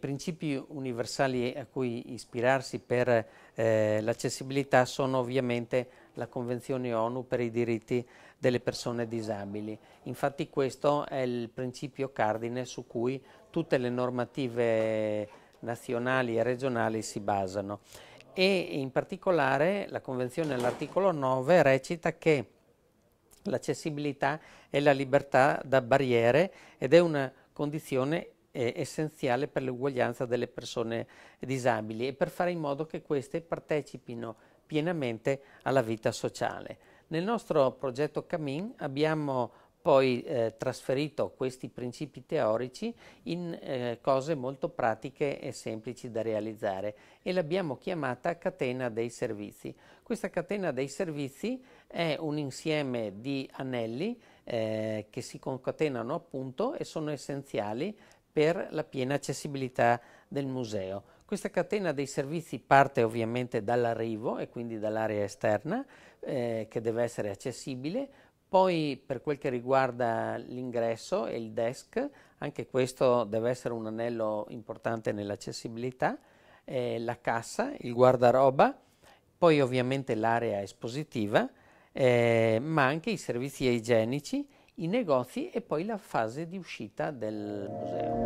principi universali a cui ispirarsi per eh, l'accessibilità sono ovviamente la Convenzione ONU per i diritti delle persone disabili. Infatti questo è il principio cardine su cui tutte le normative nazionali e regionali si basano e in particolare la Convenzione all'articolo 9 recita che l'accessibilità è la libertà da barriere ed è una condizione eh, essenziale per l'uguaglianza delle persone disabili e per fare in modo che queste partecipino pienamente alla vita sociale. Nel nostro progetto Camin abbiamo poi eh, trasferito questi principi teorici in eh, cose molto pratiche e semplici da realizzare e l'abbiamo chiamata catena dei servizi. Questa catena dei servizi è un insieme di anelli eh, che si concatenano appunto e sono essenziali per la piena accessibilità del museo. Questa catena dei servizi parte ovviamente dall'arrivo e quindi dall'area esterna eh, che deve essere accessibile, poi per quel che riguarda l'ingresso e il desk, anche questo deve essere un anello importante nell'accessibilità, eh, la cassa, il guardaroba, poi ovviamente l'area espositiva, eh, ma anche i servizi igienici, i negozi e poi la fase di uscita del museo.